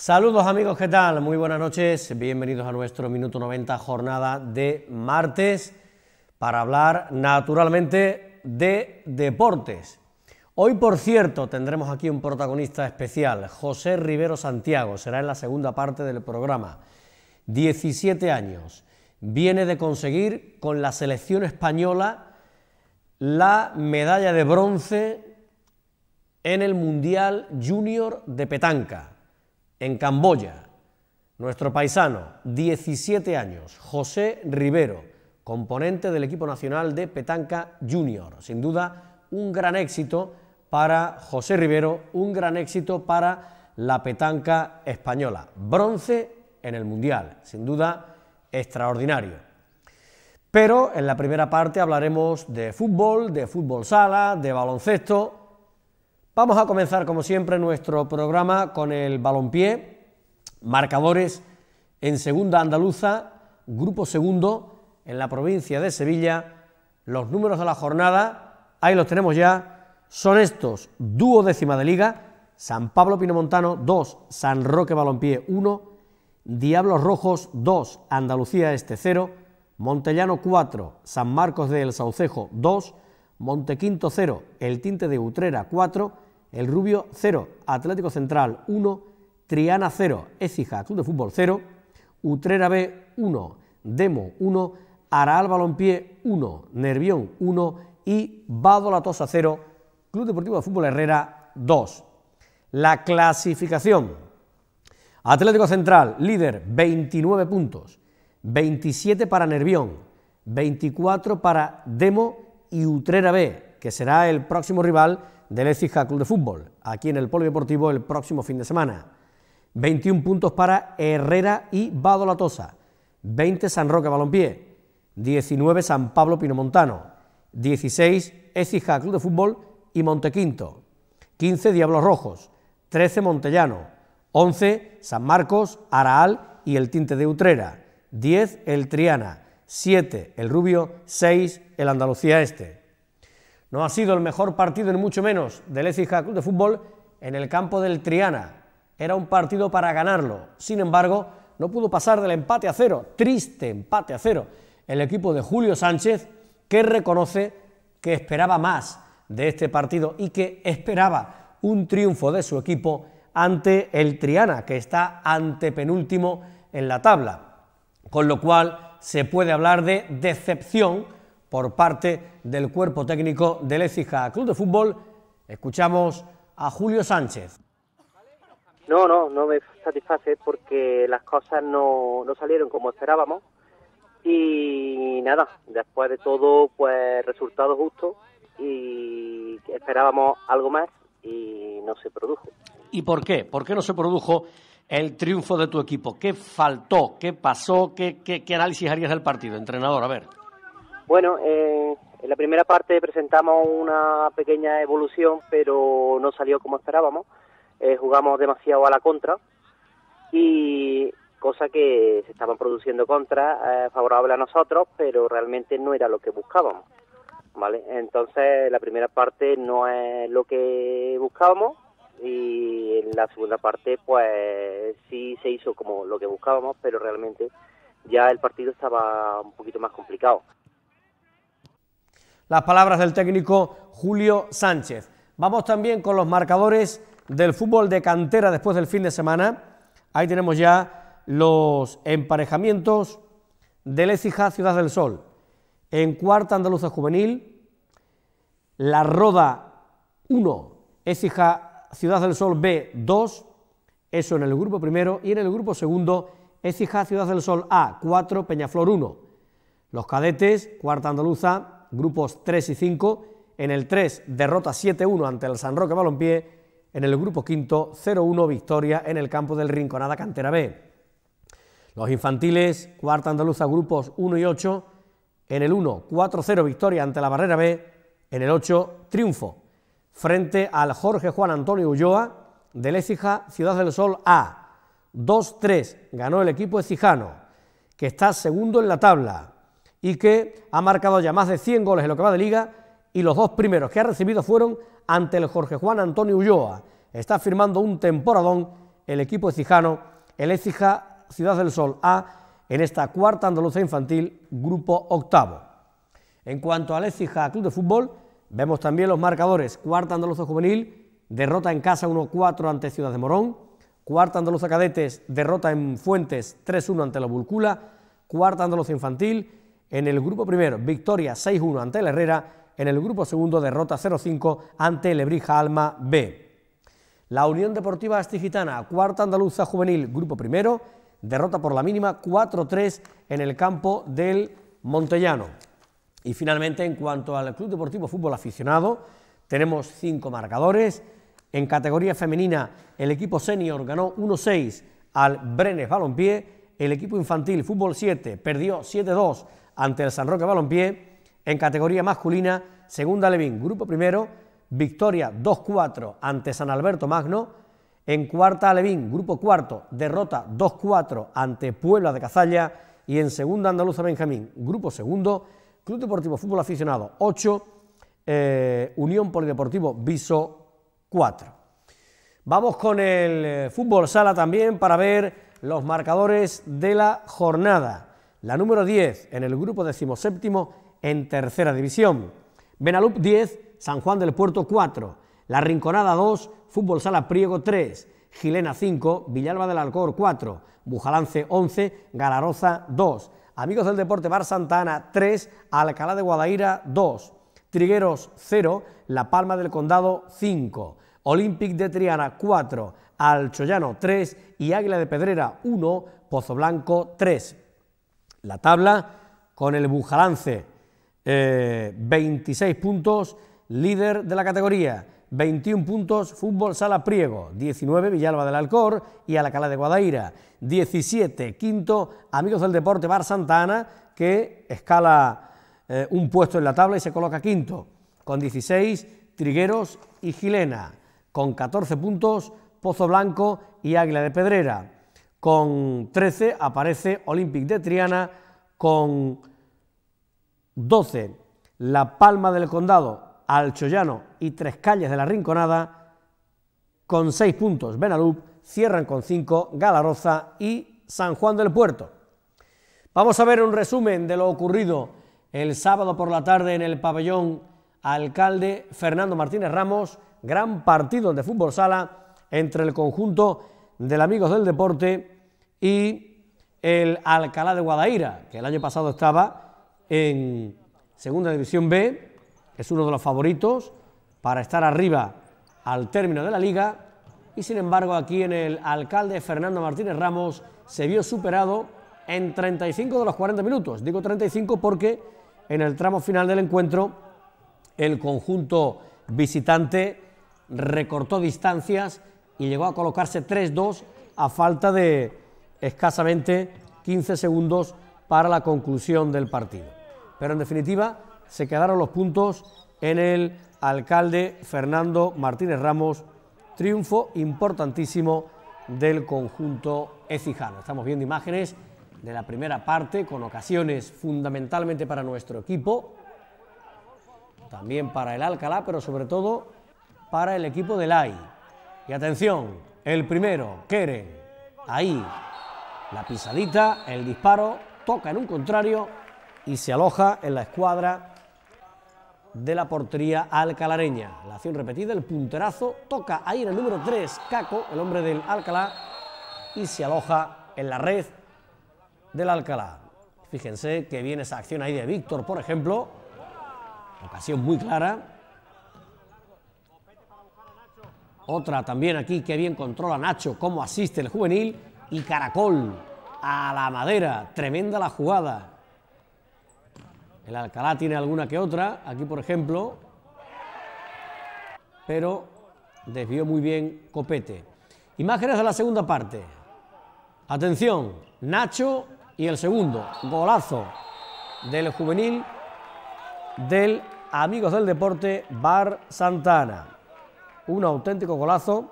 Saludos amigos, ¿qué tal? Muy buenas noches, bienvenidos a nuestro Minuto 90, jornada de martes, para hablar naturalmente de deportes. Hoy, por cierto, tendremos aquí un protagonista especial, José Rivero Santiago, será en la segunda parte del programa. 17 años, viene de conseguir con la selección española la medalla de bronce en el Mundial Junior de Petanca en Camboya. Nuestro paisano, 17 años, José Rivero, componente del equipo nacional de Petanca Junior. Sin duda, un gran éxito para José Rivero, un gran éxito para la petanca española. Bronce en el Mundial, sin duda extraordinario. Pero en la primera parte hablaremos de fútbol, de fútbol sala, de baloncesto Vamos a comenzar, como siempre, nuestro programa con el balompié. Marcadores en segunda andaluza, grupo segundo, en la provincia de Sevilla. Los números de la jornada, ahí los tenemos ya, son estos. Dúo décima de liga, San Pablo Pinomontano 2, San Roque Balompié 1, Diablos Rojos 2, Andalucía Este 0, Montellano 4, San Marcos del Saucejo 2, Montequinto 0, El Tinte de Utrera 4, el Rubio 0, Atlético Central 1, Triana 0, Écija Club de Fútbol 0, Utrera B 1, Demo 1, Araal Balompié 1, Nervión 1 y Vado La Tosa 0, Club Deportivo de Fútbol Herrera 2. La clasificación. Atlético Central, líder, 29 puntos, 27 para Nervión, 24 para Demo y Utrera B, que será el próximo rival del Ecija Club de Fútbol, aquí en el Polideportivo el próximo fin de semana. 21 puntos para Herrera y Tosa, 20 San Roque Balompié, 19 San Pablo Pinomontano, 16 Ecija Club de Fútbol y Montequinto, 15 Diablos Rojos, 13 Montellano, 11 San Marcos, Araal y el Tinte de Utrera, 10 el Triana, 7 el Rubio, 6 el Andalucía Este. No ha sido el mejor partido, ni mucho menos, del Ecija Club de Fútbol en el campo del Triana. Era un partido para ganarlo. Sin embargo, no pudo pasar del empate a cero, triste empate a cero, el equipo de Julio Sánchez, que reconoce que esperaba más de este partido y que esperaba un triunfo de su equipo ante el Triana, que está antepenúltimo en la tabla. Con lo cual, se puede hablar de decepción por parte del cuerpo técnico del Ecija Club de Fútbol. Escuchamos a Julio Sánchez. No, no, no me satisface porque las cosas no, salieron como esperábamos. Y nada, después de todo, pues resultado justo y esperábamos algo más y no se produjo. ¿Y por qué? ¿Por qué no se produjo el triunfo de tu equipo? ¿Qué faltó? ¿Qué pasó? qué, qué análisis harías del partido, entrenador? A ver. Bueno, eh, en la primera parte presentamos una pequeña evolución, pero no salió como esperábamos. Eh, jugamos demasiado a la contra y cosa que se estaban produciendo contra eh, favorable a nosotros, pero realmente no era lo que buscábamos. ¿Vale? Entonces, la primera parte no es lo que buscábamos y en la segunda parte pues sí se hizo como lo que buscábamos, pero realmente ya el partido estaba un poquito más complicado las palabras del técnico Julio Sánchez. Vamos también con los marcadores del fútbol de cantera después del fin de semana. Ahí tenemos ya los emparejamientos del Écija Ciudad del Sol. En cuarta Andaluza Juvenil, La Roda 1, Écija Ciudad del Sol B 2, eso en el grupo primero, y en el grupo segundo, Écija Ciudad del Sol A 4, Peñaflor 1. Los cadetes, cuarta Andaluza, grupos 3 y 5. En el 3, derrota 7-1 ante el San Roque Balompié. En el grupo 5, 0-1 victoria en el campo del Rinconada Cantera B. Los infantiles, cuarta andaluza, grupos 1 y 8. En el 1, 4-0 victoria ante la Barrera B. En el 8, triunfo frente al Jorge Juan Antonio Ulloa de Lecija, Ciudad del Sol A. 2-3 ganó el equipo de que está segundo en la tabla y que ha marcado ya más de 100 goles en lo que va de liga y los dos primeros que ha recibido fueron ante el Jorge Juan Antonio Ulloa. Está firmando un temporadón el equipo ecijano, el Ecija Ciudad del Sol A, en esta cuarta andaluza infantil, grupo octavo. En cuanto al Ecija Club de Fútbol, vemos también los marcadores. Cuarta andaluza juvenil, derrota en casa 1-4 ante Ciudad de Morón. Cuarta andaluza cadetes, derrota en Fuentes 3-1 ante la Bulcula. Cuarta andaluza infantil, en el grupo primero, victoria 6-1 ante el Herrera. En el grupo segundo, derrota 0-5 ante el Alma B. La Unión Deportiva Astigitana, cuarta andaluza juvenil, grupo primero, derrota por la mínima 4-3 en el campo del Montellano. Y finalmente, en cuanto al Club Deportivo Fútbol Aficionado, tenemos cinco marcadores. En categoría femenina, el equipo senior ganó 1-6 al Brenes Balompié. El equipo infantil Fútbol 7 perdió 7-2 ante el San Roque Balompié en categoría masculina, segunda Alevín, grupo primero, victoria 2-4 ante San Alberto Magno, en cuarta Alevín, grupo cuarto, derrota 2-4 ante Puebla de Cazalla y en segunda Andaluza Benjamín, grupo segundo, Club Deportivo Fútbol Aficionado 8, eh, Unión Polideportivo Viso 4. Vamos con el eh, fútbol sala también para ver los marcadores de la jornada la número 10 en el grupo decimoséptimo en tercera división. Benalup 10, San Juan del Puerto 4, La Rinconada 2, Fútbol Sala Priego 3, Gilena 5, Villalba del Alcor 4, Bujalance 11, Galaroza 2, Amigos del Deporte Bar Santana 3, Alcalá de Guadaira 2, Trigueros 0, La Palma del Condado 5, Olympic de Triana 4, Alchoyano 3 y Águila de Pedrera 1, Pozo Blanco 3. La tabla con el Bujalance, 26 eh, puntos, líder de la categoría, 21 puntos Fútbol Sala Priego, 19 Villalba del Alcor y Alacala de Guadaira, 17 quinto Amigos del Deporte Bar Santana, que escala eh, un puesto en la tabla y se coloca quinto, con 16 Trigueros y Gilena, con 14 puntos Pozo Blanco y Águila de Pedrera, con 13 aparece Olympic de Triana con 12. La Palma del Condado, Alchoyano y Tres Calles de la Rinconada con 6 puntos. Benalup cierran con 5 Galarroza y San Juan del Puerto. Vamos a ver un resumen de lo ocurrido el sábado por la tarde en el pabellón alcalde Fernando Martínez Ramos, gran partido de fútbol sala entre el conjunto del Amigos del Deporte y el Alcalá de Guadaira, que el año pasado estaba en Segunda División B, es uno de los favoritos para estar arriba al término de la liga y sin embargo aquí en el alcalde Fernando Martínez Ramos se vio superado en 35 de los 40 minutos. Digo 35 porque en el tramo final del encuentro el conjunto visitante recortó distancias y llegó a colocarse 3-2 a falta de escasamente 15 segundos para la conclusión del partido. Pero en definitiva se quedaron los puntos en el alcalde Fernando Martínez Ramos, triunfo importantísimo del conjunto ecijano. Estamos viendo imágenes de la primera parte con ocasiones fundamentalmente para nuestro equipo, también para el Alcalá, pero sobre todo para el equipo del AI. Y atención, el primero, Keren. Ahí, la pisadita, el disparo, toca en un contrario y se aloja en la escuadra de la portería alcalareña. La acción repetida, el punterazo, toca ahí en el número 3, Caco, el hombre del Alcalá, y se aloja en la red del Alcalá. Fíjense que viene esa acción ahí de Víctor, por ejemplo, ocasión muy clara, Otra también aquí, que bien controla Nacho, cómo asiste el juvenil. Y Caracol a la madera, tremenda la jugada. El Alcalá tiene alguna que otra, aquí por ejemplo, pero desvió muy bien Copete. Imágenes de la segunda parte. Atención, Nacho y el segundo, golazo del juvenil del Amigos del Deporte Bar Santana un auténtico golazo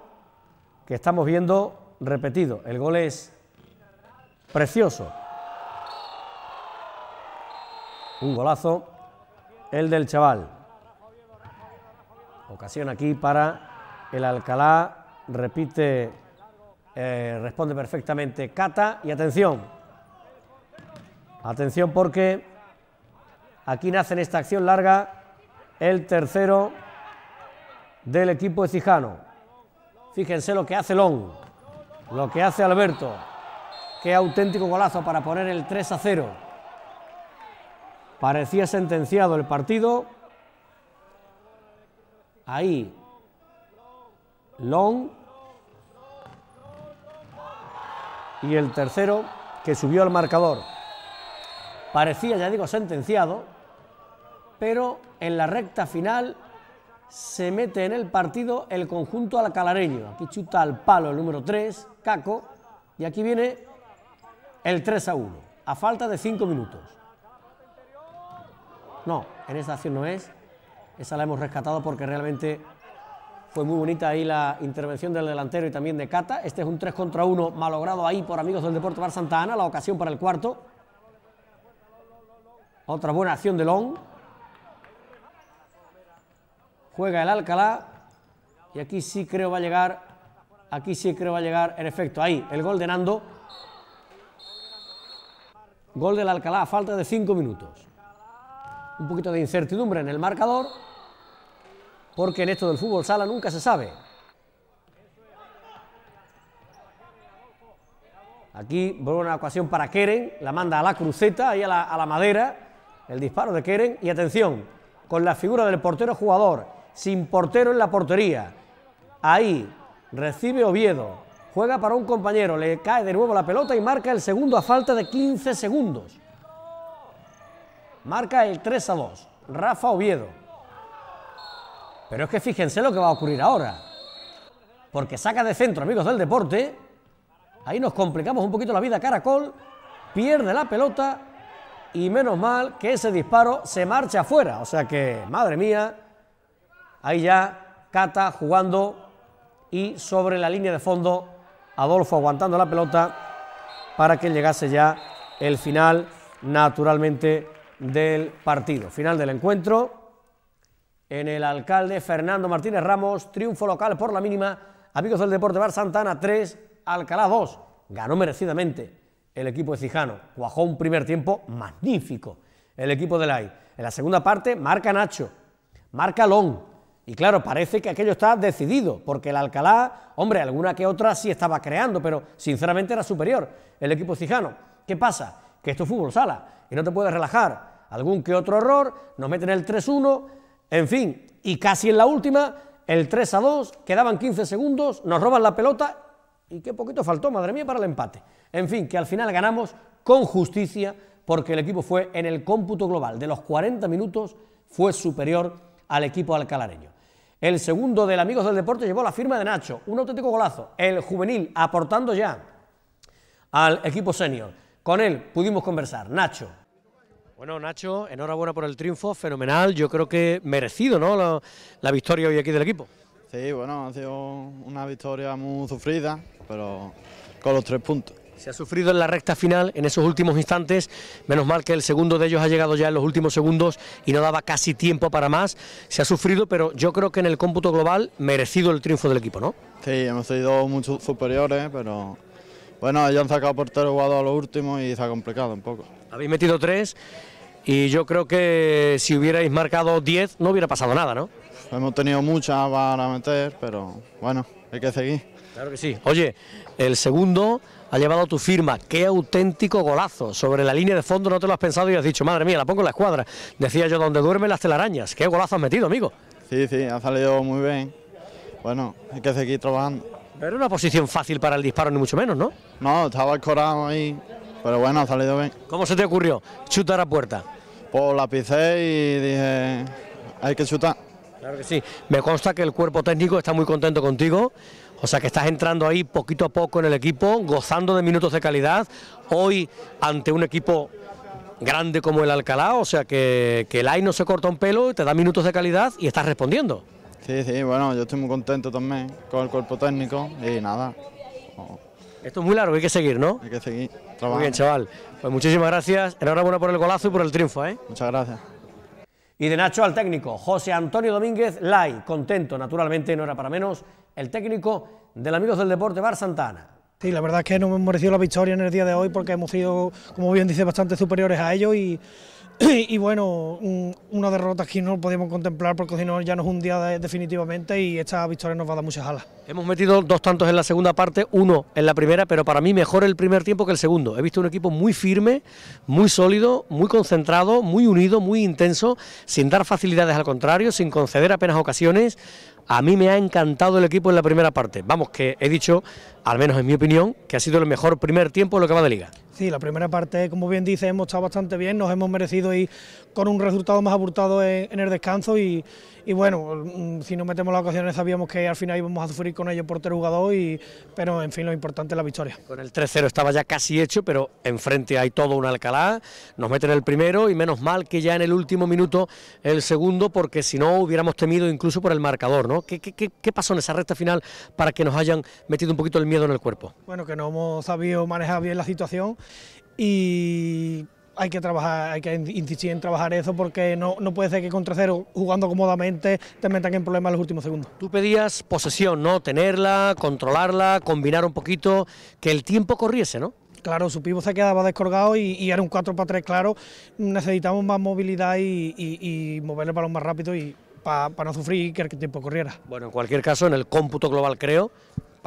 que estamos viendo repetido. El gol es precioso. Un golazo, el del chaval. Ocasión aquí para el Alcalá. Repite, eh, responde perfectamente Cata. Y atención, atención porque aquí nace en esta acción larga el tercero del equipo de Cijano. Fíjense lo que hace Long, lo que hace Alberto. Qué auténtico golazo para poner el 3 a 0. Parecía sentenciado el partido. Ahí. Long. Y el tercero que subió al marcador. Parecía, ya digo, sentenciado. Pero en la recta final se mete en el partido el conjunto calareño Aquí chuta al palo el número 3, Caco, y aquí viene el 3 a 1, a falta de 5 minutos. No, en esa acción no es, esa la hemos rescatado porque realmente fue muy bonita ahí la intervención del delantero y también de Cata. Este es un 3 contra 1 malogrado ahí por amigos del Deporte Bar Santa Ana, la ocasión para el cuarto. Otra buena acción de Long. Juega el Alcalá y aquí sí creo va a llegar, aquí sí creo va a llegar, en efecto, ahí, el gol de Nando. Gol del Alcalá, falta de cinco minutos. Un poquito de incertidumbre en el marcador, porque en esto del fútbol sala nunca se sabe. Aquí vuelve una ocasión para Keren, la manda a la cruceta, ahí a la madera, el disparo de Keren, y atención, con la figura del portero jugador, sin portero en la portería. Ahí recibe Oviedo, juega para un compañero, le cae de nuevo la pelota y marca el segundo a falta de 15 segundos. Marca el 3 a 2, Rafa Oviedo. Pero es que fíjense lo que va a ocurrir ahora. Porque saca de centro, amigos del deporte. Ahí nos complicamos un poquito la vida Caracol. Pierde la pelota. Y menos mal que ese disparo se marcha afuera. O sea que, madre mía, Ahí ya Cata jugando y sobre la línea de fondo Adolfo aguantando la pelota para que llegase ya el final naturalmente del partido. Final del encuentro en el alcalde Fernando Martínez Ramos, triunfo local por la mínima, amigos del Deporte Bar Santana 3, Alcalá 2, ganó merecidamente el equipo de Cijano, cuajó un primer tiempo magnífico el equipo de Lai. En la segunda parte marca Nacho, marca Long, y claro, parece que aquello está decidido, porque el Alcalá, hombre, alguna que otra sí estaba creando, pero sinceramente era superior el equipo cijano. ¿Qué pasa? Que esto es fútbol sala y no te puedes relajar. Algún que otro error, nos meten el 3-1, en fin, y casi en la última, el 3-2, quedaban 15 segundos, nos roban la pelota y qué poquito faltó, madre mía, para el empate. En fin, que al final ganamos con justicia porque el equipo fue en el cómputo global de los 40 minutos fue superior al equipo alcalareño. El segundo del Amigos del Deporte llevó la firma de Nacho, un auténtico golazo. El juvenil aportando ya al equipo senior. Con él pudimos conversar. Nacho. Bueno, Nacho, enhorabuena por el triunfo, fenomenal. Yo creo que merecido, ¿no? La, victoria hoy aquí del equipo. Sí, bueno, ha sido una victoria muy sufrida, pero con los tres puntos. Se ha sufrido en la recta final, en esos últimos instantes. Menos mal que el segundo de ellos ha llegado ya en los últimos segundos y no daba casi tiempo para más. Se ha sufrido, pero yo creo que en el cómputo global merecido el triunfo del equipo, ¿no? Sí, hemos sido mucho superiores, pero bueno, ellos han sacado portero jugado a lo último y se ha complicado un poco. Habéis metido tres y yo creo que si hubierais marcado diez no hubiera pasado nada, ¿no? Hemos tenido muchas para meter, pero bueno, hay que seguir. Claro que sí. Oye, el segundo ha llevado tu firma. Qué auténtico golazo. Sobre la línea de fondo no te lo has pensado y has dicho, madre mía, la pongo en la escuadra. Decía yo, donde duermen las telarañas. Qué golazo has metido, amigo. Sí, sí, ha salido muy bien. Bueno, hay que seguir trabajando. Pero una posición fácil para el disparo, ni mucho menos, ¿no? No, estaba escorado ahí, pero bueno, ha salido bien. ¿Cómo se te ocurrió chutar a puerta? Pues la pisé y dije, hay que chutar. Claro que sí. Me consta que el cuerpo técnico está muy contento contigo. O sea que estás entrando ahí poquito a poco en el equipo, gozando de minutos de calidad, hoy ante un equipo grande como el Alcalá, o sea que, el AI no se corta un pelo, te da minutos de calidad y estás respondiendo. Sí, sí, bueno, yo estoy muy contento también con el cuerpo técnico y nada. Esto es muy largo, hay que seguir, ¿no? Hay que seguir trabajando. Muy bien, chaval. Pues muchísimas gracias, enhorabuena por el golazo y por el triunfo, ¿eh? Muchas gracias. Y de Nacho al técnico, José Antonio Domínguez Lai, contento, naturalmente, no era para menos, el técnico del Amigos del Deporte Bar Santana. Sí, la verdad es que no me mereció la victoria en el día de hoy porque hemos sido, como bien dice, bastante superiores a ellos y y bueno, una derrota que no podemos contemplar porque si no ya nos hundía día definitivamente y esta victoria nos va a dar muchas alas. Hemos metido dos tantos en la segunda parte, uno en la primera, pero para mí mejor el primer tiempo que el segundo. He visto un equipo muy firme, muy sólido, muy concentrado, muy unido, muy intenso, sin dar facilidades al contrario, sin conceder apenas ocasiones. A mí me ha encantado el equipo en la primera parte. Vamos, que he dicho, al menos en mi opinión, que ha sido el mejor primer tiempo en lo que va de liga. Sí, la primera parte, como bien dice, hemos estado bastante bien, nos hemos merecido ir con un resultado más aburtado en, el descanso y, bueno, mm, si no metemos las ocasiones sabíamos que al final íbamos a sufrir con ello por ter jugador, y, pero en fin, lo importante es la victoria. Con el 3-0 estaba ya casi hecho, pero enfrente hay todo un Alcalá, nos meten el primero y menos mal que ya en el último minuto el segundo, porque si no hubiéramos temido incluso por el marcador, ¿no? ¿Qué, qué pasó en esa recta final para que nos hayan metido un poquito el miedo en el cuerpo? Bueno, que no hemos sabido manejar bien la situación y hay que trabajar, hay que insistir en trabajar eso porque no, no puede ser que contra cero, jugando cómodamente, te metan en problemas los últimos segundos. Tú pedías posesión, ¿no? Tenerla, controlarla, combinar un poquito, que el tiempo corriese, ¿no? Claro, su pivo se quedaba descolgado y, era un 4 para 3 claro. Necesitamos más movilidad y, y, mover el balón más rápido y para no sufrir y que el tiempo corriera. Bueno, en cualquier caso, en el cómputo global creo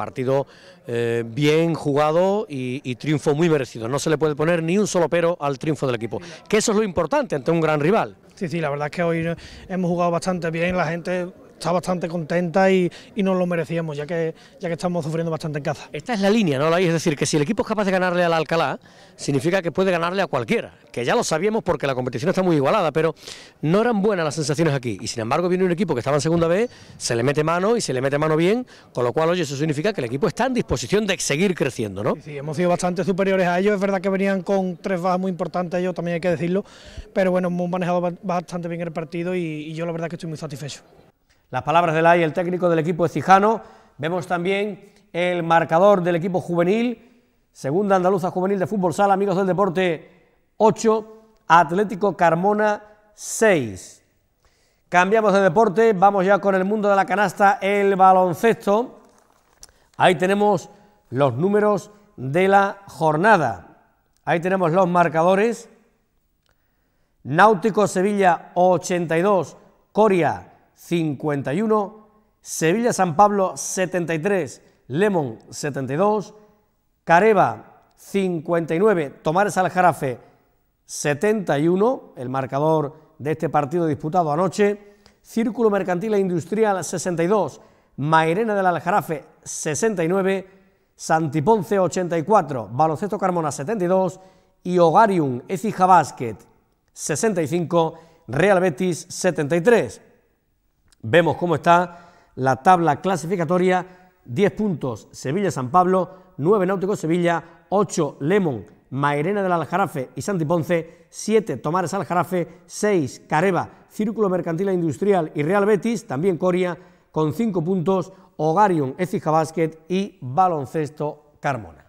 Partido eh, bien jugado y, triunfo muy merecido. No se le puede poner ni un solo pero al triunfo del equipo, que eso es lo importante ante un gran rival. Sí, sí, la verdad es que hoy hemos jugado bastante bien, la gente está bastante contenta y, nos lo merecíamos, ya que, ya que estamos sufriendo bastante en casa. Esta es la línea, ¿no? Es decir, que si el equipo es capaz de ganarle al Alcalá, significa que puede ganarle a cualquiera, que ya lo sabíamos porque la competición está muy igualada, pero no eran buenas las sensaciones aquí. Y sin embargo viene un equipo que estaba en segunda vez... se le mete mano y se le mete mano bien, con lo cual, oye, eso significa que el equipo está en disposición de seguir creciendo, ¿no? Sí, hemos sido bastante superiores a ellos, es verdad que venían con tres bajas muy importantes, ellos también hay que decirlo, pero bueno, hemos manejado bastante bien el partido y yo la verdad que estoy muy satisfecho. Las palabras de Lai, el técnico del equipo Cijano. Vemos también el marcador del equipo juvenil, segunda andaluza juvenil de fútbol sala, amigos del deporte 8, Atlético Carmona 6. Cambiamos de deporte, vamos ya con el mundo de la canasta, el baloncesto. Ahí tenemos los números de la jornada. Ahí tenemos los marcadores. Náutico Sevilla 82, Coria 51, Sevilla San Pablo 73, Lemon 72, Careva 59, Tomares Aljarafe 71, el marcador de este partido disputado anoche, Círculo Mercantil e Industrial 62, Mairena del Aljarafe 69, Santiponce 84, Baloncesto Carmona 72 y Hogarium Ecija Basket 65, Real Betis 73. Vemos cómo está la tabla clasificatoria, 10 puntos Sevilla-San Pablo, 9 Náutico-Sevilla, 8 Lemon, Mairena del Aljarafe y Santi Ponce, 7 Tomares Aljarafe, 6 Careva, Círculo Mercantil e Industrial y Real Betis, también Coria, con 5 puntos, Hogarion Ecija Basket y Baloncesto Carmona.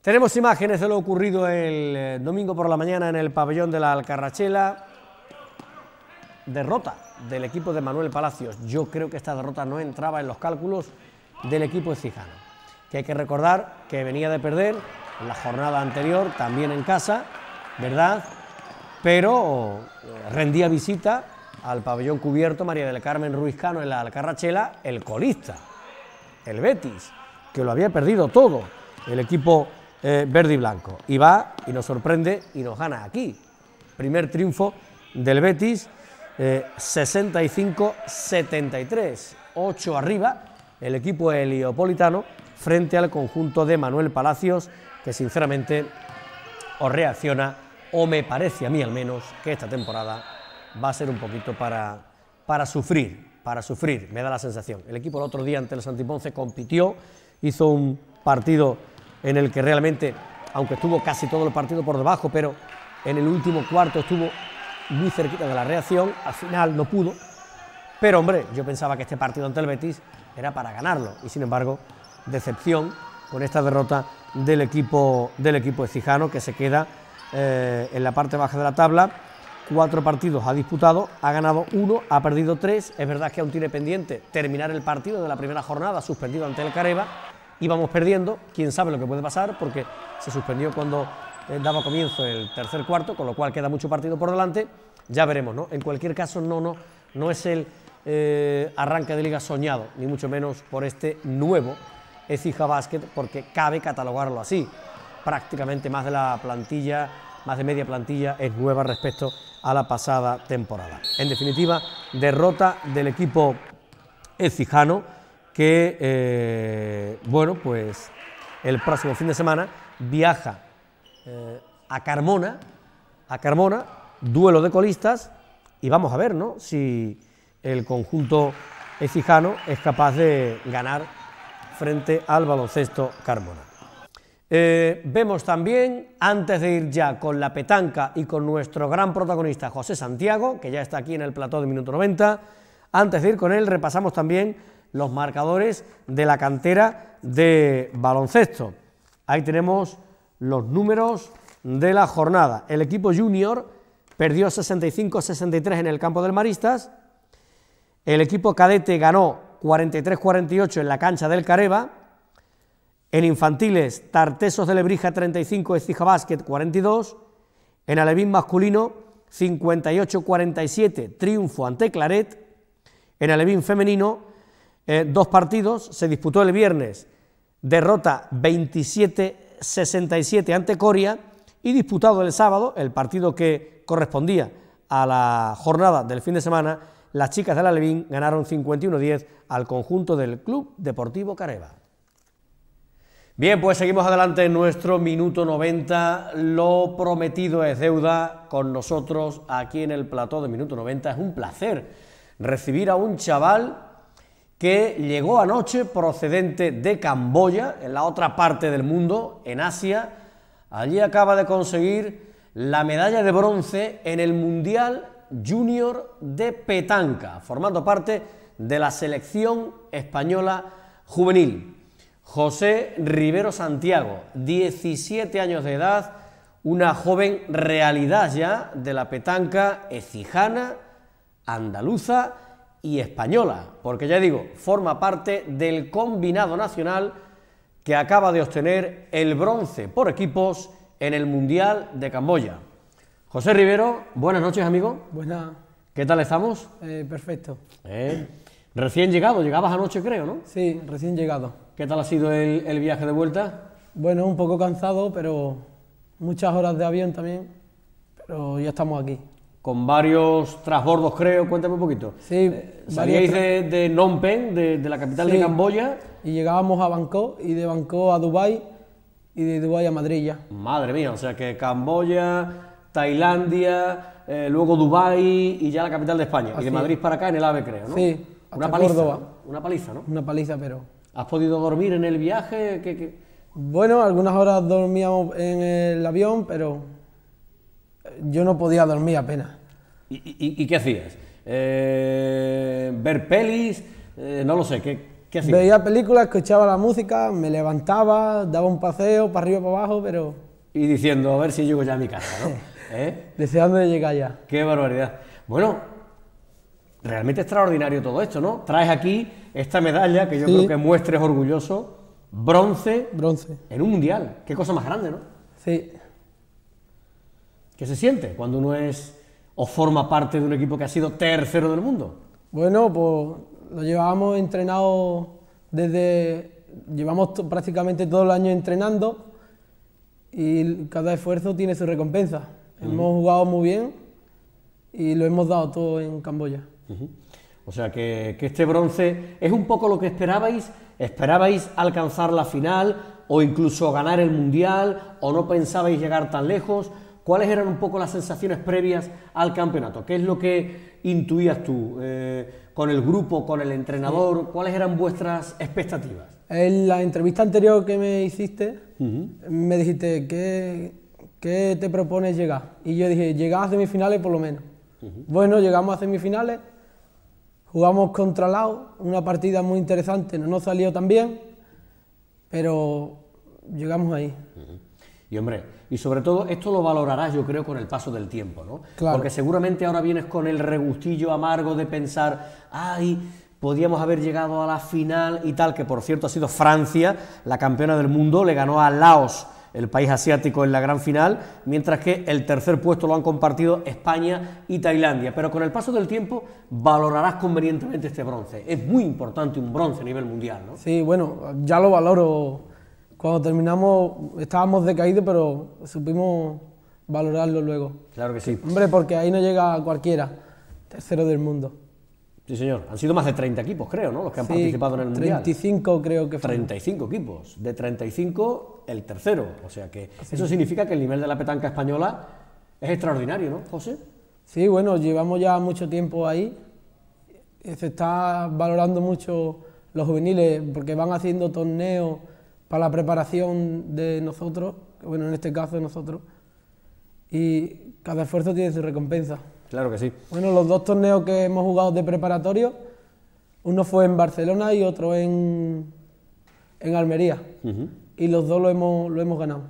Tenemos imágenes de lo ocurrido el eh, domingo por la mañana en el pabellón de la Alcarrachela. Derrota del equipo de Manuel Palacios. Yo creo que esta derrota no entraba en los cálculos del equipo cijano, que hay que recordar que venía de perder en la jornada anterior, también en casa, ¿verdad? Pero eh, rendía visita al pabellón cubierto María del Carmen Ruiz Cano en la Alcarrachela, el colista, el Betis, que lo había perdido todo el equipo eh, verde y blanco. Y va y nos sorprende y nos gana aquí. Primer triunfo del Betis 65-73. Eh, 8 arriba el equipo heliopolitano frente al conjunto de Manuel Palacios, que sinceramente os reacciona, o me parece a mí al menos, que esta temporada va a ser un poquito para, para sufrir, para sufrir, me da la sensación. El equipo el otro día ante el Santiponce compitió, hizo un partido en el que realmente, aunque estuvo casi todo el partido por debajo, pero en el último cuarto estuvo muy cerquita de la reacción, al final no pudo, pero hombre, yo pensaba que este partido ante el Betis era para ganarlo y sin embargo, decepción con esta derrota del equipo, del equipo que se queda eh, en la parte baja de la tabla. Cuatro partidos ha disputado, ha ganado uno, ha perdido tres. Es verdad que aún tiene pendiente terminar el partido de la primera jornada, suspendido ante el Careva. Íbamos perdiendo, quién sabe lo que puede pasar, porque se suspendió cuando eh, daba comienzo el tercer cuarto, con lo cual queda mucho partido por delante. Ya veremos, ¿no? En cualquier caso, no, no, no es el eh, arranque de liga soñado, ni mucho menos por este nuevo Ecija Basket, porque cabe catalogarlo así. Prácticamente más de la plantilla, más de media plantilla es nueva respecto a la pasada temporada. En definitiva, derrota del equipo ecijano que, eh, bueno, pues el próximo fin de semana viaja eh, a Carmona, a Carmona, duelo de colistas, y vamos a ver ¿no? si el conjunto ecijano es capaz de ganar frente al baloncesto Carmona. Eh, vemos también, antes de ir ya con la petanca y con nuestro gran protagonista José Santiago, que ya está aquí en el plató de minuto 90, antes de ir con él repasamos también los marcadores de la cantera de baloncesto. Ahí tenemos los números de la jornada. El equipo junior perdió 65-63 en el campo del Maristas. El equipo cadete ganó 43-48 en la cancha del Careva. En infantiles, Tartesos de Lebrija 35, estija Basket 42. En alevín masculino, 58-47, triunfo ante Claret. En alevín femenino, eh, dos partidos, se disputó el viernes, derrota 27 67 ante Coria y disputado el sábado, el partido que correspondía a la jornada del fin de semana, las chicas del Alevín ganaron 51-10 al conjunto del Club Deportivo Careva. Bien, pues seguimos adelante en nuestro minuto 90. Lo prometido es deuda con nosotros aquí en el plató de minuto 90. Es un placer recibir a un chaval que llegó anoche procedente de Camboya, en la otra parte del mundo, en Asia. Allí acaba de conseguir la medalla de bronce en el Mundial Junior de Petanca, formando parte de la selección española juvenil. José Rivero Santiago, 17 años de edad, una joven realidad ya de la petanca ecijana, andaluza, y española, porque ya digo, forma parte del combinado nacional que acaba de obtener el bronce por equipos en el Mundial de Camboya. José Rivero, buenas noches, amigo. Buenas. ¿Qué tal estamos? Eh, perfecto. recién llegado, llegabas anoche, creo, ¿no? Sí, recién llegado. ¿Qué tal ha sido el viaje de vuelta? Bueno, un poco cansado, pero muchas horas de avión también, pero ya estamos aquí con varios trasbordos, creo. Cuéntame un poquito. Sí, eh, salíais de, Phnom Penh, de, la capital de Camboya. Y llegábamos a Bangkok y de Bangkok a Dubái y de Dubái a Madrid ya. Madre mía, o sea que Camboya, Tailandia, eh, luego Dubái y ya la capital de España. y de Madrid para acá en el AVE, creo, ¿no? Sí, una paliza. Una paliza, ¿no? Una paliza, pero. ¿Has podido dormir en el viaje? Bueno, algunas horas dormíamos en el avión, pero yo no podía dormir apenas. ¿Y, qué hacías? Eh, ¿Ver pelis? Eh, no lo sé, ¿qué, hacías? Veía películas, escuchaba la música, me levantaba, daba un paseo para arriba para abajo, pero... Y diciendo, a ver si llego ya a mi casa, ¿no? ¿Eh? Deseando de llegar ya. Qué barbaridad. Bueno, realmente extraordinario todo esto, ¿no? Traes aquí esta medalla que yo creo que muestres orgulloso, bronce, bronce, en un mundial. Qué cosa más grande, ¿no? Sí. ¿Qué se siente cuando uno es o forma parte de un equipo que ha sido tercero del mundo? Bueno, pues lo llevábamos entrenado desde. Llevamos prácticamente todo el año entrenando y cada esfuerzo tiene su recompensa. Hemos jugado muy bien y lo hemos dado todo en Camboya. O sea que, que, este bronce es un poco lo que esperabais. ¿Esperabais alcanzar la final o incluso ganar el mundial o no pensabais llegar tan lejos? ¿Cuáles eran un poco las sensaciones previas al campeonato? ¿Qué es lo que intuías tú eh, con el grupo, con el entrenador? ¿Cuáles eran vuestras expectativas? En la entrevista anterior que me hiciste, me dijiste, ¿qué, te propones llegar? Y yo dije, llegar a semifinales por lo menos. Bueno, llegamos a semifinales, jugamos contra Lao, una partida muy interesante, no salió tan bien, pero llegamos ahí. Y hombre, y sobre todo esto lo valorarás yo creo con el paso del tiempo, ¿no? Claro. Porque seguramente ahora vienes con el regustillo amargo de pensar, ay, podíamos haber llegado a la final y tal, que por cierto ha sido Francia, la campeona del mundo, le ganó a Laos el país asiático en la gran final, mientras que el tercer puesto lo han compartido España y Tailandia. Pero con el paso del tiempo valorarás convenientemente este bronce. Es muy importante un bronce a nivel mundial, ¿no? Sí, bueno, ya lo valoro cuando terminamos estábamos decaídos, pero supimos valorarlo luego. Claro que sí. Hombre, porque ahí no llega cualquiera, tercero del mundo. Sí, señor. Han sido más de 30 equipos, creo, ¿no? Los que han participado en el 35 creo que fue. 35 equipos. De 35, el tercero. O sea que eso significa que el nivel de la petanca española es extraordinario, ¿no, José? Sí, bueno, llevamos ya mucho tiempo ahí. Se está valorando mucho los juveniles porque van haciendo torneos para la preparación de nosotros, bueno, en este caso de nosotros, y cada esfuerzo tiene su recompensa. Claro que sí. Bueno, los dos torneos que hemos jugado de preparatorio, uno fue en Barcelona y otro en, en Almería, y los dos lo hemos, lo hemos ganado.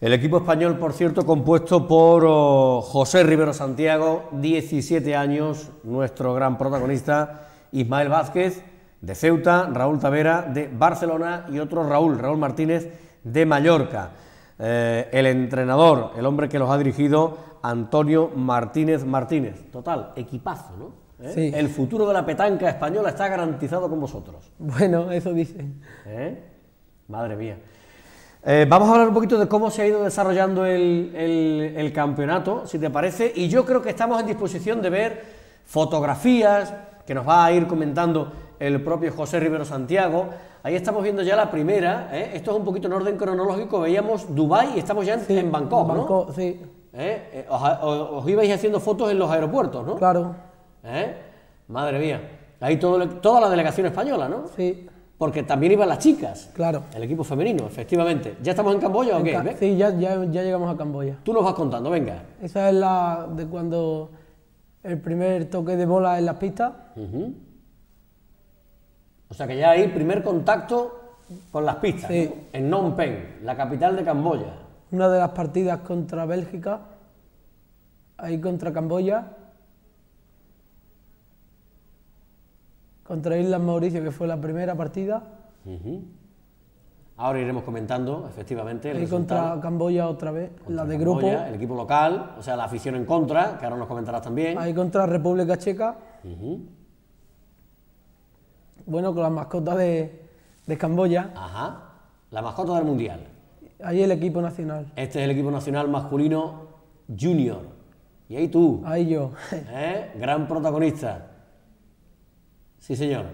El equipo español, por cierto, compuesto por oh, José Rivero Santiago, 17 años, nuestro gran protagonista, Ismael Vázquez, de Ceuta, Raúl Tavera de Barcelona y otro Raúl, Raúl Martínez de Mallorca. Eh, el entrenador, el hombre que los ha dirigido, Antonio Martínez Martínez. Total, equipazo, ¿no? ¿Eh? El futuro de la petanca española está garantizado con vosotros. Bueno, eso dice. ¿Eh? Madre mía. vamos a hablar un poquito de cómo se ha ido desarrollando el, el campeonato, si te parece, y yo creo que estamos en disposición de ver fotografías que nos va a ir comentando el propio José Rivero Santiago. Ahí estamos viendo ya la primera, ¿eh? esto es un poquito en orden cronológico, veíamos Dubái y estamos ya en, Bangkok, ¿no? ¿Eh? Eh, os, ibais haciendo fotos en los aeropuertos, ¿no? Claro. Madre mía, ahí todo, toda la delegación española, ¿no? Sí. Porque también iban las chicas. Claro. El equipo femenino, efectivamente. ¿Ya estamos en Camboya o qué? sí, ya, llegamos a Camboya. Tú nos vas contando, venga. Esa es la de cuando el primer toque de bola en las pistas. O sea que ya hay primer contacto con las pistas, en Phnom Penh, la capital de Camboya. Una de las partidas contra Bélgica, ahí contra Camboya, contra Islas Mauricio, que fue la primera partida. Ahora iremos comentando, efectivamente. El contra Camboya otra vez, la de grupo. El equipo local, o sea, la afición en contra, que ahora nos comentarás también. Ahí contra República Checa. Bueno, con la mascota de, Camboya. Ajá. La mascota del Mundial. Ahí el equipo nacional. Este es el equipo nacional masculino junior. Y ahí tú. Ahí yo. ¿Eh? Gran protagonista. Sí, señor.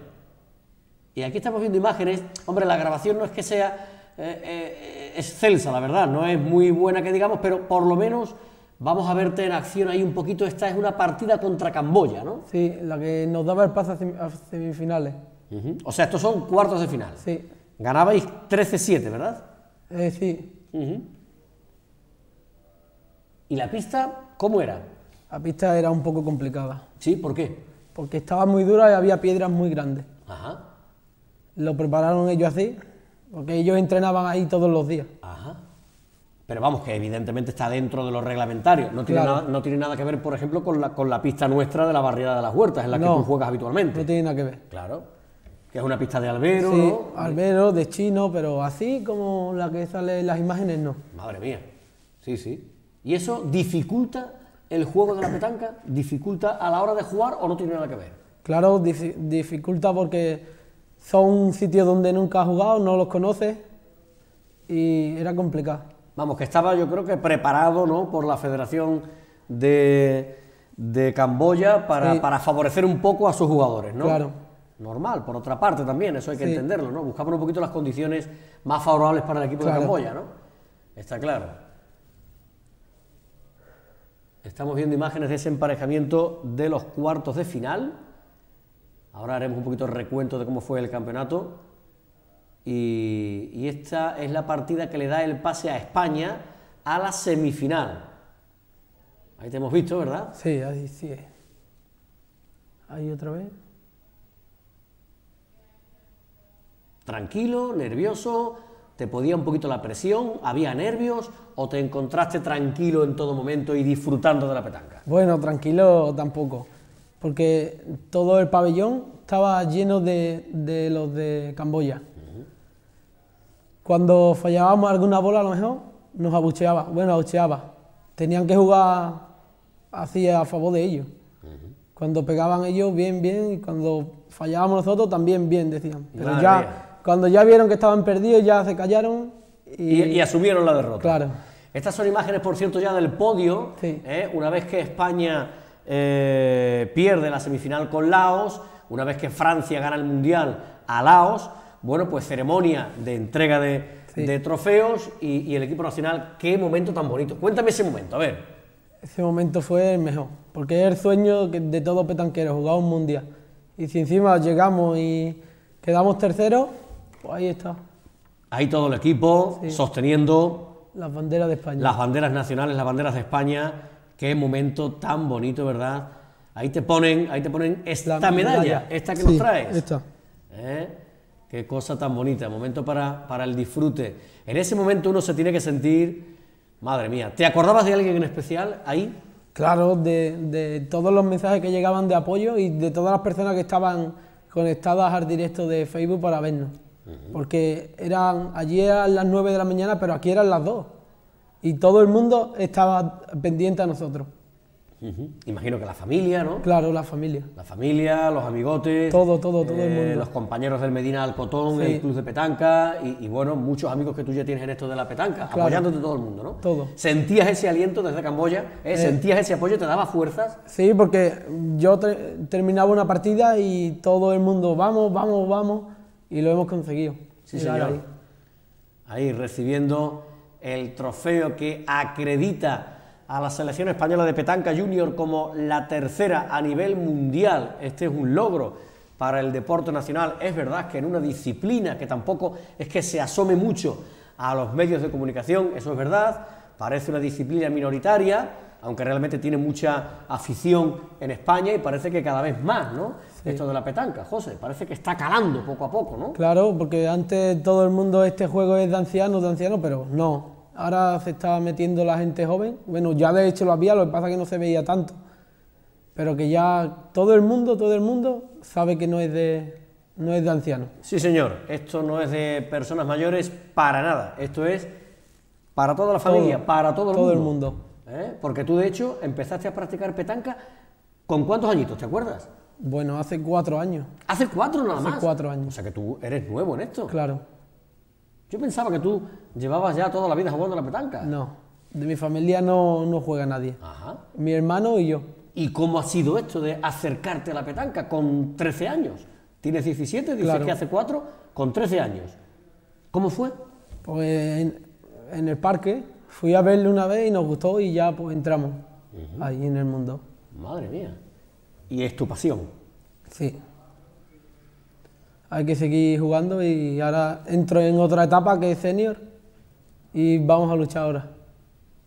Y aquí estamos viendo imágenes. Hombre, la grabación no es que sea eh, eh, excelsa, la verdad. No es muy buena que digamos, pero por lo menos vamos a verte en acción ahí un poquito. Esta es una partida contra Camboya, ¿no? Sí, la que nos daba el paso a semifinales. O sea, estos son cuartos de final. Sí. Ganabais 13-7, ¿verdad? Eh, sí. ¿Y la pista cómo era? La pista era un poco complicada. ¿Sí? ¿Por qué? Porque estaba muy dura y había piedras muy grandes. Ajá. Lo prepararon ellos así, porque ellos entrenaban ahí todos los días. Ajá. Pero vamos, que evidentemente está dentro de los reglamentarios. No tiene, nada, no tiene nada que ver, por ejemplo, con la, con la pista nuestra de la barriada de las huertas, en la que tú juegas habitualmente. No tiene nada que ver. Claro que es una pista de albero, albero, de chino, pero así como la que sale en las imágenes, no. Madre mía, sí, sí. ¿Y eso dificulta el juego de la petanca? ¿Dificulta a la hora de jugar o no tiene nada que ver? Claro, dificulta porque son sitios donde nunca has jugado, no los conoces y era complicado. Vamos, que estaba yo creo que preparado, ¿no?, por la Federación de Camboya para, para, favorecer un poco a sus jugadores, ¿no? Claro normal, por otra parte también, eso hay que entenderlo, ¿no? Buscamos un poquito las condiciones más favorables para el equipo de Camboya, ¿no? Está claro. Estamos viendo imágenes de ese emparejamiento de los cuartos de final. Ahora haremos un poquito de recuento de cómo fue el campeonato. Y, y esta es la partida que le da el pase a España a la semifinal. Ahí te hemos visto, ¿verdad? Sí, ahí sí. Ahí otra vez. tranquilo, nervioso, te podía un poquito la presión, había nervios o te encontraste tranquilo en todo momento y disfrutando de la petanca? Bueno, tranquilo tampoco, porque todo el pabellón estaba lleno de, los de Camboya. Cuando fallábamos alguna bola a lo mejor, nos abucheaba, bueno, abucheaba. Tenían que jugar así a favor de ellos. Cuando pegaban ellos, bien, bien, y cuando fallábamos nosotros, también bien, decían. Pero ya... Cuando ya vieron que estaban perdidos, ya se callaron y, asumieron la derrota. Claro. Estas son imágenes, por cierto, ya del podio. ¿eh? Una vez que España eh, pierde la semifinal con Laos, una vez que Francia gana el Mundial a Laos, bueno, pues ceremonia de entrega de, trofeos y, el equipo nacional, qué momento tan bonito. Cuéntame ese momento, a ver. Ese momento fue el mejor, porque es el sueño de todo petanquero, jugar un mundial. Y si encima llegamos y quedamos terceros, pues ahí está. Ahí todo el equipo sosteniendo. Las banderas de España. Las banderas nacionales, las banderas de España. Qué momento tan bonito, ¿verdad? Ahí te ponen, ahí te ponen esta medalla, esta que nos traes. Esta. ¿Eh? Qué cosa tan bonita, momento para, para el disfrute. En ese momento uno se tiene que sentir, madre mía, ¿te acordabas de alguien en especial ahí? Claro, de, de, todos los mensajes que llegaban de apoyo y de todas las personas que estaban conectadas al directo de Facebook para vernos. Porque eran allí a las 9 de la mañana, pero aquí eran las 2. Y todo el mundo estaba pendiente a nosotros. Imagino que la familia, ¿no? Claro, la familia. La familia, los amigotes. Todo, todo, todo el eh, mundo. Los compañeros del Medina Alcotón, el club de petanca y, bueno, muchos amigos que tú ya tienes en esto de la petanca, apoyándote todo el mundo, ¿no? Todo. ¿Sentías ese aliento desde Camboya? ¿eh? ¿Sentías ese apoyo? ¿Te daba fuerzas? Sí, porque yo terminaba una partida y todo el mundo, vamos, vamos, vamos y lo hemos conseguido. Sí, señor. Ahí. ahí recibiendo el trofeo que acredita a la selección española de petanca junior como la tercera a nivel mundial. Este es un logro para el deporte nacional. Es verdad que en una disciplina que tampoco es que se asome mucho a los medios de comunicación, eso es verdad, parece una disciplina minoritaria, aunque realmente tiene mucha afición en España y parece que cada vez más, ¿no? Esto de la petanca, José, parece que está calando poco a poco, ¿no? Claro, porque antes todo el mundo este juego es de ancianos, de ancianos, pero no. Ahora se está metiendo la gente joven. Bueno, ya de hecho lo había, lo que pasa es que no se veía tanto. Pero que ya todo el mundo, todo el mundo sabe que no es de, no es de ancianos. Sí, señor, esto no es de personas mayores para nada. Esto es para toda la familia, para todo el todo El mundo. ¿Eh? Porque tú, de hecho, empezaste a practicar petanca con cuántos añitos, ¿te acuerdas? Bueno, hace cuatro años. ¿Hace cuatro nada más? Hace cuatro años. O sea que tú eres nuevo en esto. Claro. Yo pensaba que tú llevabas ya toda la vida jugando a la petanca. No, de mi familia no, juega nadie. Ajá. Mi hermano y yo. ¿Y cómo ha sido esto de acercarte a la petanca con 13 años? Tienes 17, dices que hace cuatro, con 13 años. ¿Cómo fue? Pues en el parque Fui a verle una vez y nos gustó y ya pues, entramos ahí en el mundo. Madre mía. ¿Y es tu pasión? Sí. Hay que seguir jugando y ahora entro en otra etapa que es senior y vamos a luchar ahora.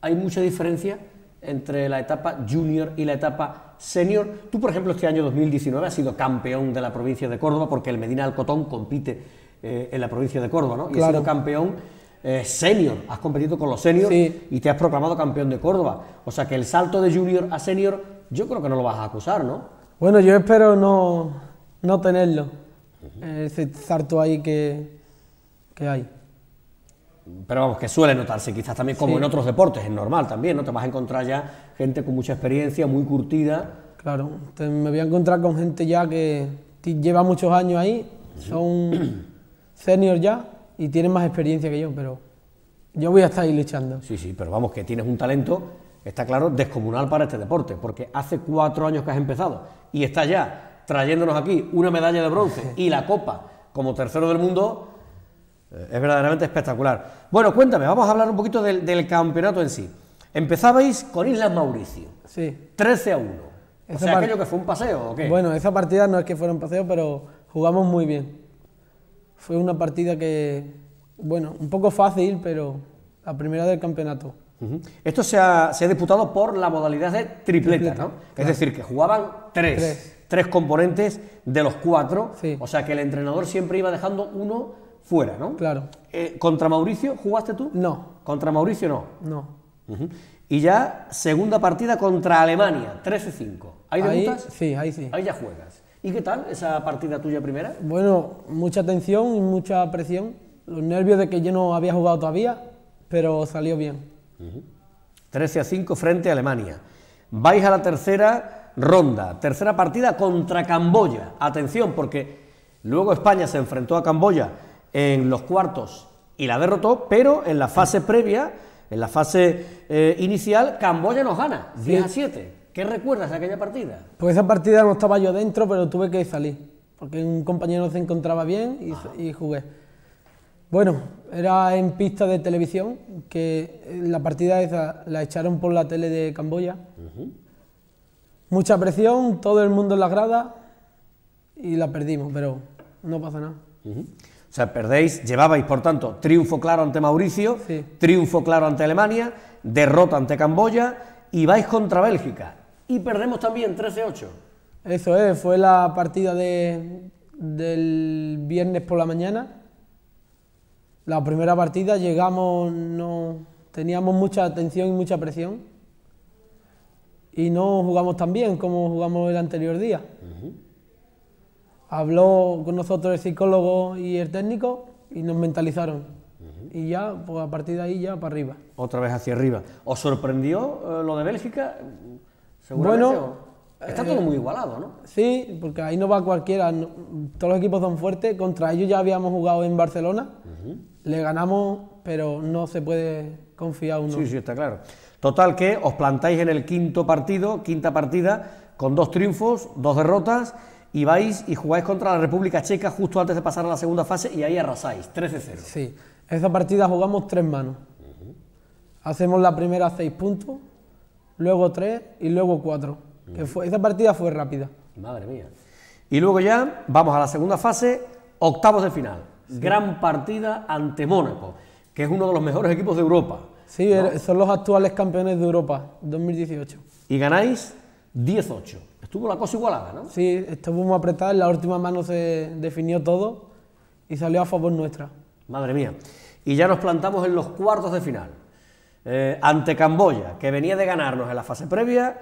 ¿Hay mucha diferencia entre la etapa junior y la etapa senior? Tú, por ejemplo, este año 2019 has sido campeón de la provincia de Córdoba porque el Medina Alcotón compite eh, en la provincia de Córdoba, ¿no? Y has sido campeón eh, senior, has competido con los seniors y te has proclamado campeón de Córdoba. O sea que el salto de junior a senior yo creo que no lo vas a acusar, ¿no? Bueno, yo espero no, no tenerlo, eh, ese salto ahí que, que hay. Pero vamos, que suele notarse, quizás también como en otros deportes, es normal también, ¿no? Te vas a encontrar ya gente con mucha experiencia, muy curtida. Claro, me voy a encontrar con gente ya que lleva muchos años ahí, son ...seniors ya, y tiene más experiencia que yo, pero yo voy a estar ahí luchando. Sí, sí, pero vamos, que tienes un talento, está claro, descomunal para este deporte, porque hace cuatro años que has empezado y estás ya trayéndonos aquí una medalla de bronce y la copa como tercero del mundo, eh, es verdaderamente espectacular. Bueno, cuéntame, vamos a hablar un poquito del, campeonato en sí. Empezabais con Islas Mauricio. Sí. 13 a 1. o sea, aquello que fue un paseo, ¿o qué? Bueno, esa partida no es que fuera un paseo, pero jugamos muy bien. Fue una partida que, bueno, un poco fácil, pero la primera del campeonato. Esto se ha, disputado por la modalidad de tripleta, ¿no? Es decir, que jugaban tres, tres, componentes de los cuatro, o sea que el entrenador siempre iba dejando uno fuera, ¿no? Claro. Eh, ¿Contra Mauricio jugaste tú? No. ¿Contra Mauricio no? No. Y ya segunda partida contra Alemania, tres 5 cinco. ¿Hay sí, ahí sí. Ahí ya juegas. ¿Y qué tal esa partida tuya primera? Bueno, mucha atención y mucha presión. Los nervios de que yo no había jugado todavía, pero salió bien. 13 a 5 frente a Alemania. Vais a la tercera ronda, tercera partida contra Camboya. Atención, porque luego España se enfrentó a Camboya en los cuartos y la derrotó, pero en la fase previa, en la fase eh, inicial, Camboya nos gana, 10 a 7. ¿Qué recuerdas de aquella partida? Pues esa partida no estaba yo dentro, pero tuve que salir, porque un compañero se encontraba bien y, jugué. Bueno, era en pista de televisión, que la partida esa la echaron por la tele de Camboya. Mucha presión, todo el mundo en la grada y la perdimos, pero no pasa nada. O sea, perdéis, llevabais, por tanto, triunfo claro ante Mauricio, triunfo claro ante Alemania, derrota ante Camboya y vais contra Bélgica y perdemos también 13-8. Eso es, fue la partida de, del viernes por la mañana. La primera partida llegamos, no, teníamos mucha atención y mucha presión y no jugamos tan bien como jugamos el anterior día. Habló con nosotros el psicólogo y el técnico y nos mentalizaron. Y ya, pues a partir de ahí, ya para arriba. Otra vez hacia arriba. ¿Os sorprendió eh, lo de Bélgica? Bueno, está todo eh, muy igualado, ¿no? Sí, porque ahí no va cualquiera. todos los equipos son fuertes. Contra ellos ya habíamos jugado en Barcelona. Le ganamos, pero no se puede confiar uno. Sí, sí, está claro. Total que os plantáis en el quinto partido, quinta partida, con dos triunfos, dos derrotas y vais y jugáis contra la República Checa justo antes de pasar a la segunda fase y ahí arrasáis, 13-0. Sí, esa partida jugamos tres manos. Hacemos la primera seis puntos, luego tres y luego cuatro. esa partida fue rápida. Madre mía. Y luego ya vamos a la segunda fase, octavos de final. Gran partida ante Mónaco, que es uno de los mejores equipos de Europa. Sí, eh, son los actuales campeones de Europa 2018. Y ganáis 18. Estuvo la cosa igualada, ¿no? Sí, estuvo muy en la última mano se definió todo y salió a favor nuestra. Madre mía. Y ya nos plantamos en los cuartos de final. Eh, ante Camboya, que venía de ganarnos en la fase previa,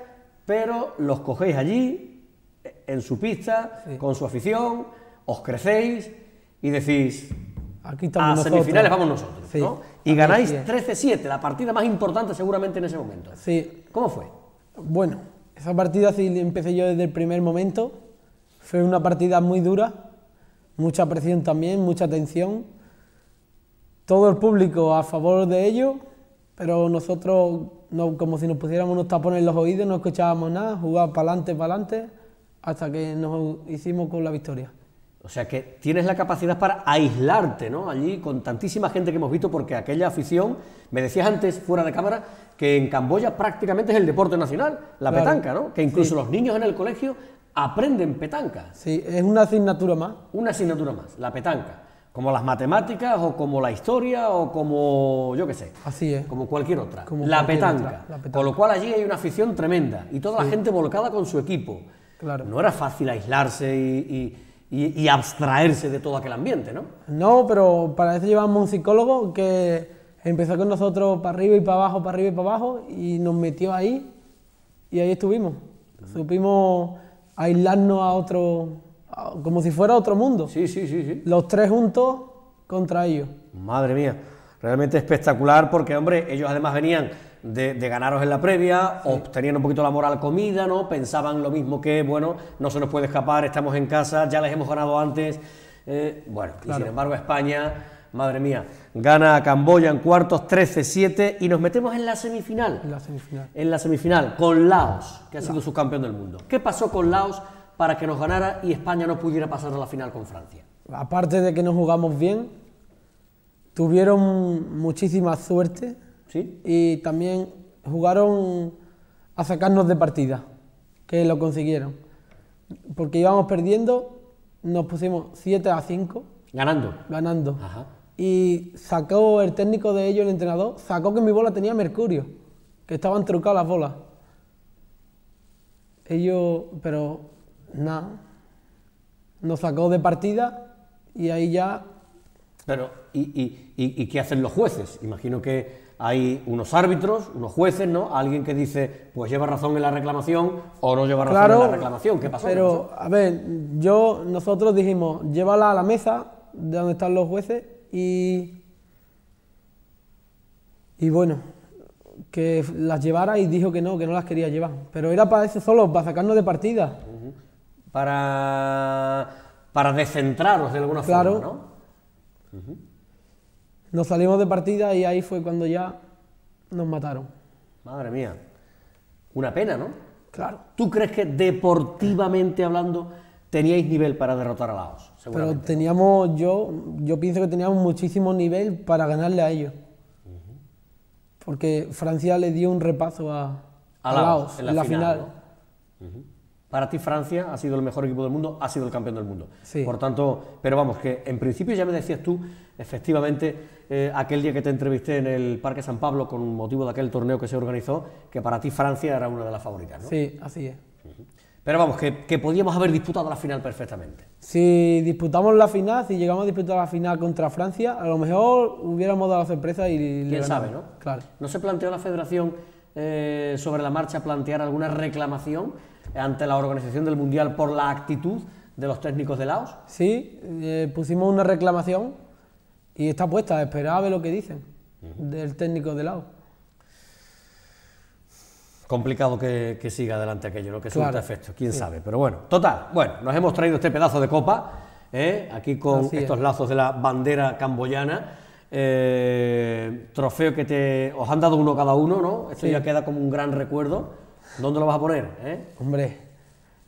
pero los cogéis allí, en su pista, con su afición, os crecéis y decís, Aquí estamos a semifinales vamos nosotros. Y ganáis 13-7, la partida más importante seguramente en ese momento. Sí. ¿Cómo fue? Bueno, esa partida sí empecé yo desde el primer momento. Fue una partida muy dura, mucha presión también, mucha atención Todo el público a favor de ello, pero nosotros, no, como si nos pusiéramos unos tapones en los oídos, no escuchábamos nada, jugábamos para adelante, para adelante, hasta que nos hicimos con la victoria. O sea que tienes la capacidad para aislarte, ¿no? Allí con tantísima gente que hemos visto, porque aquella afición, me decías antes, fuera de cámara, que en Camboya prácticamente es el deporte nacional, la petanca, ¿no? Que incluso los niños en el colegio aprenden petanca. Sí, es una asignatura más. Una asignatura más, la petanca. Como las matemáticas o como la historia o como, yo qué sé. Así es. Como cualquier otra. la, petanca. Con lo cual allí hay una afición tremenda y toda la gente volcada con su equipo. Claro. No era fácil aislarse y, abstraerse de todo aquel ambiente, ¿no? No, pero para eso llevamos un psicólogo que empezó con nosotros para arriba y para abajo, para arriba y para abajo y nos metió ahí y ahí estuvimos. Supimos aislarnos a otro como si fuera otro mundo. Sí, sí, sí, sí. Los tres juntos contra ellos. Madre mía, realmente espectacular porque, hombre, ellos además venían de, ganaros en la previa, obtenían un poquito la moral comida, ¿no? Pensaban lo mismo que, bueno, no se nos puede escapar, estamos en casa, ya les hemos ganado antes. Eh, bueno, y sin embargo España, madre mía, gana a Camboya en cuartos 13-7 y nos metemos en la semifinal. En la semifinal. En la semifinal, con Laos, que ha sido subcampeón del mundo. ¿Qué pasó con Laos? para que nos ganara y España no pudiera pasar a la final con Francia. Aparte de que no jugamos bien, tuvieron muchísima suerte ¿Sí? y también jugaron a sacarnos de partida, que lo consiguieron. Porque íbamos perdiendo, nos pusimos 7 a 5. Ganando. Ganando. Y sacó el técnico de ellos, el entrenador, sacó que mi bola tenía mercurio, que estaban trucadas las bolas. Ellos, pero nada, nos sacó de partida y ahí ya... Pero, ¿y, y, y, qué hacen los jueces? Imagino que hay unos árbitros, unos jueces, ¿no? Alguien que dice, pues lleva razón en la reclamación o no lleva razón en la reclamación. ¿Qué pasó? Pero, a ver, yo, nosotros dijimos, llévala a la mesa de donde están los jueces y. Y bueno, que las llevara y dijo que no, que no las quería llevar. Pero era para eso solo, para sacarnos de partida para, para de alguna claro. forma, ¿no? Nos salimos de partida y ahí fue cuando ya nos mataron. Madre mía, una pena, ¿no? Claro. ¿Tú crees que deportivamente hablando teníais nivel para derrotar a Laos? Pero teníamos, yo, yo pienso que teníamos muchísimo nivel para ganarle a ellos. Porque Francia le dio un repaso a, Laos, en la, final. final. Para ti Francia ha sido el mejor equipo del mundo, ha sido el campeón del mundo. Por tanto, pero vamos, que en principio ya me decías tú, efectivamente, eh, aquel día que te entrevisté en el Parque San Pablo con motivo de aquel torneo que se organizó, que para ti Francia era una de las favoritas, ¿no? Sí, así es. Pero vamos, que, podíamos haber disputado la final perfectamente. Si disputamos la final, si llegamos a disputar la final contra Francia, a lo mejor hubiéramos dado la sorpresa y... ¿Quién sabe, no? Claro. ¿No se planteó la federación eh, sobre la marcha plantear alguna reclamación? ante la organización del Mundial por la actitud de los técnicos de Laos? Sí, eh, pusimos una reclamación y está puesta, esperaba ver lo que dicen del técnico de Laos. Complicado que, siga adelante aquello, lo que es un efecto, quién sabe. Pero bueno, total, bueno, nos hemos traído este pedazo de copa, ¿eh? aquí con estos lazos de la bandera camboyana. Eh, trofeo que te os han dado uno cada uno, ¿no? Esto ya queda como un gran recuerdo. ¿Dónde lo vas a poner? Eh? Hombre,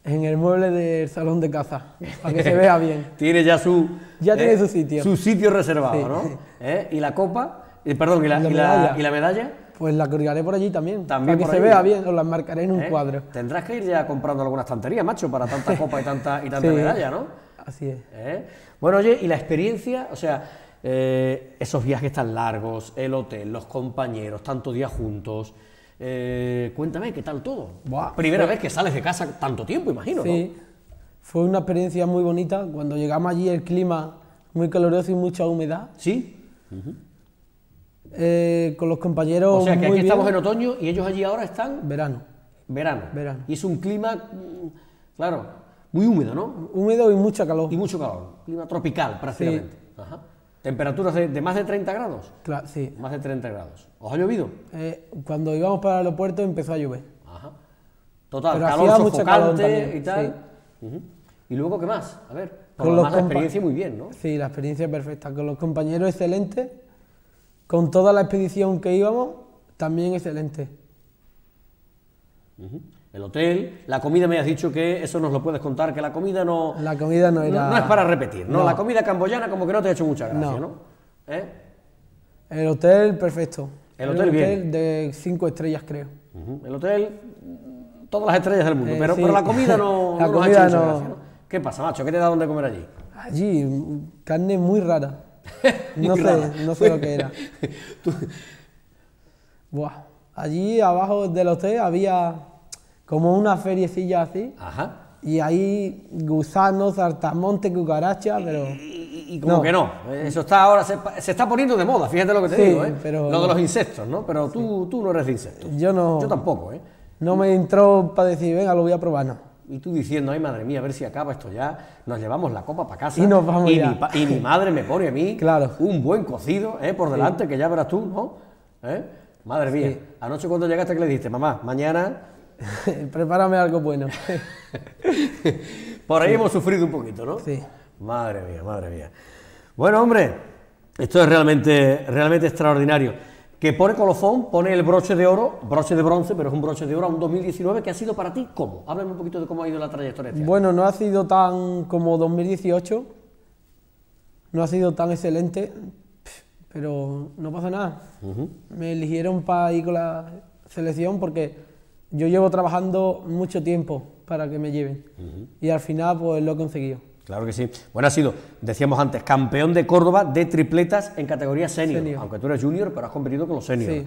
en el mueble del salón de casa, para que se vea bien. tiene ya su... Ya tiene eh, su sitio. Su sitio reservado, ¿no? Eh, ¿Y la copa? perdón, ¿y la, medalla? Pues la colgaré por allí también, para que se vea bien, o la marcaré en un cuadro. Tendrás que ir ya comprando alguna estantería, macho, para tanta copa y tanta, y tanta medalla, ¿no? Así es. Bueno, oye, ¿y la experiencia? O sea, esos viajes tan largos, el hotel, los compañeros, tantos días juntos... Eh, cuéntame, ¿qué tal todo? Primera vez que sales de casa tanto tiempo, imagino. Sí, fue una experiencia muy bonita. Cuando llegamos allí el clima muy caluroso y mucha humedad. Sí. Eh, con los compañeros. O sea, que aquí estamos en otoño y ellos allí ahora están. Verano. Verano. Verano. Y es un clima, mm, claro, muy húmedo, ¿no? Húmedo y mucha calor. Y mucho calor. Clima tropical, prácticamente. Ajá. Temperaturas de, más de 30 grados. Claro, sí. Más de 30 grados. ¿Os ha llovido? Eh, cuando íbamos para el aeropuerto empezó a llover. Ajá. Total, calor calor y tal. ¿Y luego qué más? A ver, con la experiencia muy bien, ¿no? Sí, la experiencia perfecta. Con los compañeros excelente. Con toda la expedición que íbamos, también excelente el hotel, la comida me has dicho que eso nos lo puedes contar, que la comida no... La comida no era... No, es para repetir, ¿no? La comida camboyana como que no te ha hecho mucha gracia, ¿no? ¿Eh? El hotel, perfecto. El hotel, el de cinco estrellas, creo. El hotel, todas las estrellas del mundo, eh, pero, la comida no, la comida nos ¿Qué pasa, macho? ¿Qué te da donde comer allí? Allí, carne muy rara. no, sé, no sé lo que era. Buah. Allí abajo del hotel había como una feriecilla así. Ajá. Y ahí gusanos, zartamonte, cucaracha, pero... Y, como que no, eso está ahora, se, está poniendo de moda, fíjate lo que te digo, ¿eh? lo de los insectos, ¿no? Pero tú, tú no eres de insectos. Yo no... Yo tampoco, ¿eh? No me entró para decir, venga, lo voy a probar, no. Y tú diciendo, ay madre mía, a ver si acaba esto ya, nos llevamos la copa para casa. Y nos vamos y, Mi, y mi madre me pone a mí claro. un buen cocido ¿eh? por delante, que ya verás tú, ¿no? ¿Eh? Madre mía, anoche cuando llegaste, ¿qué le dijiste? Mamá, mañana Prepárame algo bueno. Por ahí hemos sufrido un poquito, ¿no? Sí. Madre mía, madre mía. Bueno, hombre, esto es realmente, realmente extraordinario. Que pone colofón, pone el broche de oro, broche de bronce, pero es un broche de oro a un 2019 que ha sido para ti cómo. Háblame un poquito de cómo ha ido la trayectoria. Este bueno, no ha sido tan como 2018, no ha sido tan excelente, pero no pasa nada. Me eligieron para ir con la selección porque yo llevo trabajando mucho tiempo para que me lleven y al final pues lo he conseguido. Claro que sí. Bueno, ha sido, decíamos antes, campeón de Córdoba de tripletas en categoría senior, aunque tú eres junior, pero has competido con los seniors.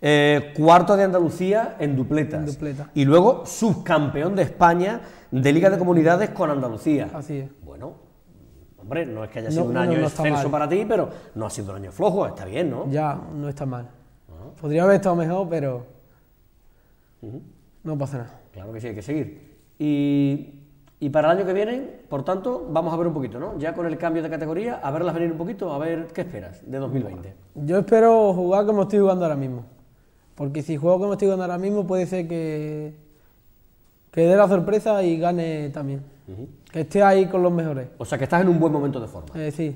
Eh, cuarto de Andalucía en dupletas. Y luego subcampeón de España de Liga de Comunidades con Andalucía. Así es. Bueno, hombre, no es que haya sido un año extenso para ti, pero no ha sido un año flojo, está bien, ¿no? Ya, no está mal. Ah. Podría haber estado mejor, pero... No pasa nada. Claro que sí, hay que seguir. Y, para el año que viene, por tanto, vamos a ver un poquito, ¿no? Ya con el cambio de categoría, a verlas venir un poquito, a ver qué esperas de 2020. Yo espero jugar como estoy jugando ahora mismo. Porque si juego como estoy jugando ahora mismo, puede ser que, que dé la sorpresa y gane también. Que esté ahí con los mejores. O sea, que estás en un buen momento de forma. Eh, sí.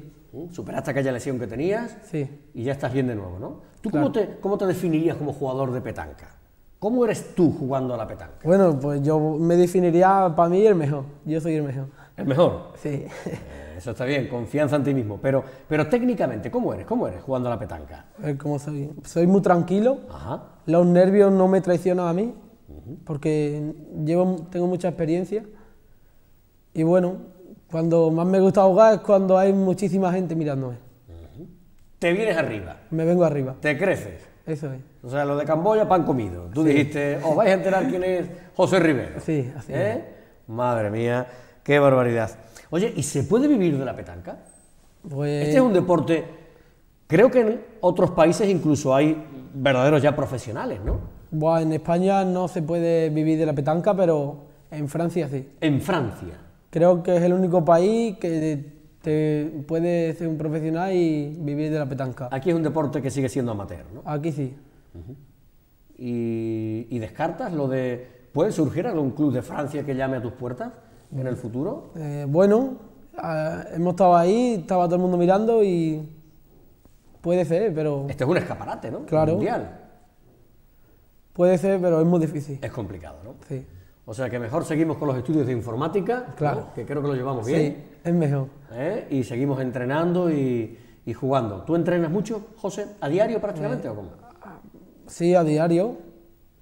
superaste aquella lesión que tenías sí. y ya estás bien de nuevo, ¿no? ¿Tú cómo, cómo te definirías como jugador de petanca? ¿Cómo eres tú jugando a la petanca? Bueno, pues yo me definiría para mí el mejor. Yo soy el mejor. ¿El mejor? Sí. Eh, eso está bien, confianza en ti mismo. Pero, pero técnicamente, ¿cómo eres? ¿Cómo eres jugando a la petanca? Eh, ¿Cómo soy? Soy muy tranquilo. Ajá. Los nervios no me traicionan a mí, porque llevo, tengo mucha experiencia. Y bueno, cuando más me gusta jugar es cuando hay muchísima gente mirándome. Te vienes arriba. Me vengo arriba. Te creces. Eso es. O sea, lo de Camboya, pan comido. Tú dijiste, os oh, vais a enterar quién es José Rivera. Sí, así ¿Eh? es. Madre mía, qué barbaridad. Oye, ¿y se puede vivir de la petanca? Pues... Este es un deporte, creo que en otros países incluso hay verdaderos ya profesionales, ¿no? Bueno, en España no se puede vivir de la petanca, pero en Francia sí. En Francia. Creo que es el único país que te puede ser un profesional y vivir de la petanca. Aquí es un deporte que sigue siendo amateur, ¿no? Aquí sí y, descartas lo de, ¿puede surgir algún club de Francia que llame a tus puertas en el futuro? Eh, bueno, ah, hemos estado ahí, estaba todo el mundo mirando y puede ser, pero... Este es un escaparate, ¿no? Claro. Puede ser, pero es muy difícil. Es complicado, ¿no? Sí. O sea que mejor seguimos con los estudios de informática, claro. que creo que lo llevamos bien. Sí, es mejor. ¿Eh? Y seguimos entrenando y, jugando. ¿Tú entrenas mucho, José, a diario prácticamente eh, o cómo? Sí, a diario.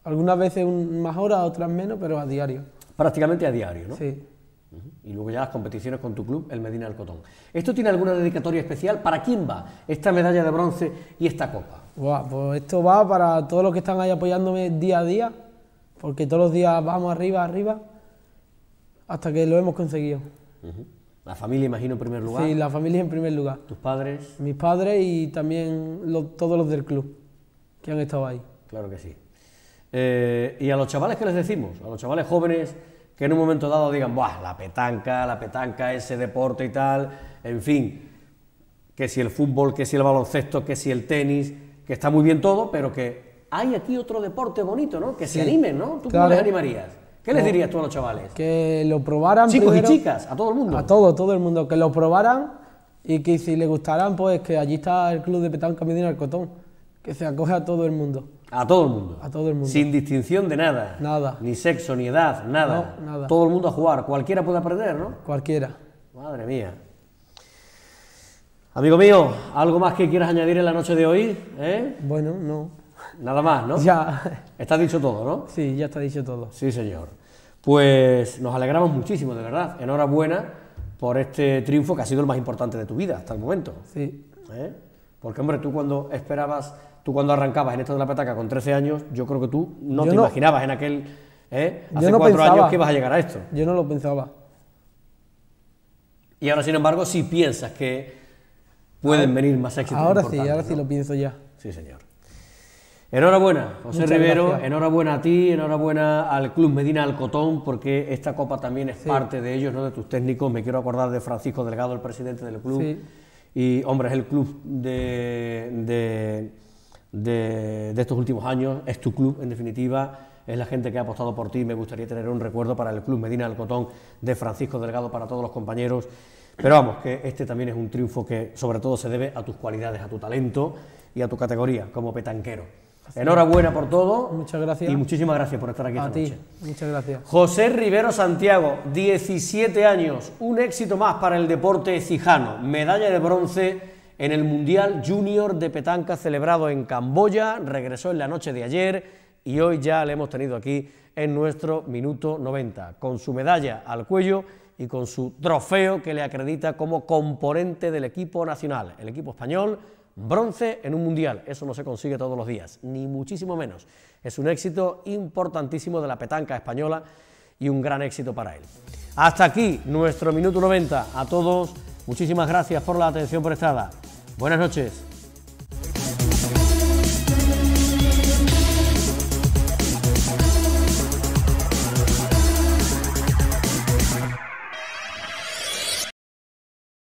Algunas veces más horas, otras menos, pero a diario. Prácticamente a diario, ¿no? Sí. Y luego ya las competiciones con tu club, el Medina del Cotón. ¿Esto tiene alguna dedicatoria especial? ¿Para quién va esta medalla de bronce y esta copa? pues esto va para todos los que están ahí apoyándome día a día, porque todos los días vamos arriba, arriba, hasta que lo hemos conseguido. La familia, imagino, en primer lugar. Sí, la familia en primer lugar. ¿Tus padres? Mis padres y también todos los del club que han estado ahí. Claro que sí. Eh, y a los chavales, ¿qué les decimos? A los chavales jóvenes que en un momento dado digan, ¡buah! La petanca, la petanca, ese deporte y tal, en fin, que si el fútbol, que si el baloncesto, que si el tenis, que está muy bien todo, pero que hay aquí otro deporte bonito, ¿no? Que se animen, ¿no? ¿Tú cómo les animarías? ¿Qué les dirías tú a los chavales? Que lo probaran. Chicos y chicas, a todo el mundo. A todo, todo el mundo. Que lo probaran y que si les gustaran, pues que allí está el club de petanca Medina Cotón. Que se acoge a todo el mundo. A todo el mundo. A todo el mundo. Sin distinción de nada. Nada. Ni sexo, ni edad, nada. Todo el mundo a jugar. Cualquiera puede aprender, ¿no? Cualquiera. Madre mía. Amigo mío, ¿algo más que quieras añadir en la noche de hoy? ¿Eh? Bueno, no. Nada más, ¿no? Ya. Está dicho todo, ¿no? Sí, ya está dicho todo. Sí, señor. Pues nos alegramos muchísimo, de verdad. Enhorabuena por este triunfo que ha sido el más importante de tu vida hasta el momento. Sí. ¿Eh? Porque, hombre, tú cuando esperabas, tú cuando arrancabas en esto de la pataca con 13 años, yo creo que tú no te imaginabas en aquel. ¿eh? Hace cuatro años que ibas a llegar a esto. Yo no lo pensaba. Y ahora, sin embargo, sí piensas que pueden ah, venir más éxitos. Ahora sí, ahora sí lo pienso ya. Sí, señor. Enhorabuena, José Rivero, enhorabuena a ti, enhorabuena al Club Medina Alcotón, porque esta copa también es parte de ellos, no de tus técnicos. Me quiero acordar de Francisco Delgado, el presidente del club. Sí y hombre, es el club de, estos últimos años, es tu club en definitiva, es la gente que ha apostado por ti. Me gustaría tener un recuerdo para el club Medina Cotón de Francisco Delgado, para todos los compañeros. Pero vamos, que este también es un triunfo que sobre todo se debe a tus cualidades, a tu talento y a tu categoría como petanquero. Enhorabuena por todo. Muchas gracias. Y muchísimas gracias por estar aquí. A esta ti. Noche. Muchas gracias. José Rivero Santiago, 17 años, un éxito más para el deporte cijano. Medalla de bronce en el Mundial Junior de Petanca celebrado en Camboya. Regresó en la noche de ayer y hoy ya le hemos tenido aquí en nuestro minuto 90, con su medalla al cuello y con su trofeo que le acredita como componente del equipo nacional, el equipo español bronce en un mundial. Eso no se consigue todos los días, ni muchísimo menos. Es un éxito importantísimo de la petanca española y un gran éxito para él. Hasta aquí nuestro minuto 90. A todos, muchísimas gracias por la atención prestada. Buenas noches.